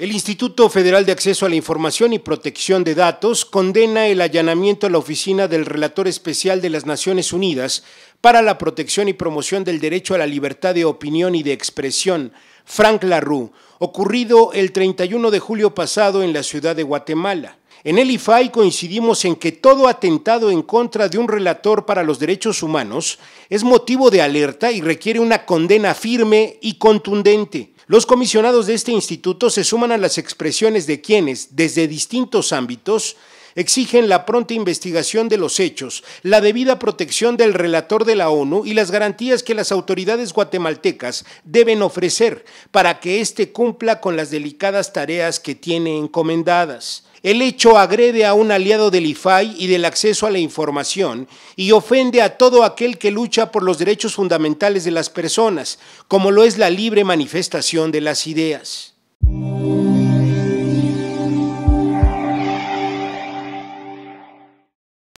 El Instituto Federal de Acceso a la Información y Protección de Datos condena el allanamiento a la oficina del Relator Especial de las Naciones Unidas para la Protección y Promoción del Derecho a la Libertad de Opinión y de Expresión, Frank Larue, ocurrido el 31 de julio pasado en la ciudad de Guatemala. En el IFAI coincidimos en que todo atentado en contra de un relator para los derechos humanos es motivo de alerta y requiere una condena firme y contundente. Los comisionados de este instituto se suman a las expresiones de quienes, desde distintos ámbitos, exigen la pronta investigación de los hechos, la debida protección del relator de la ONU y las garantías que las autoridades guatemaltecas deben ofrecer para que éste cumpla con las delicadas tareas que tiene encomendadas. El hecho agrede a un aliado del IFAI y del acceso a la información y ofende a todo aquel que lucha por los derechos fundamentales de las personas, como lo es la libre manifestación de las ideas.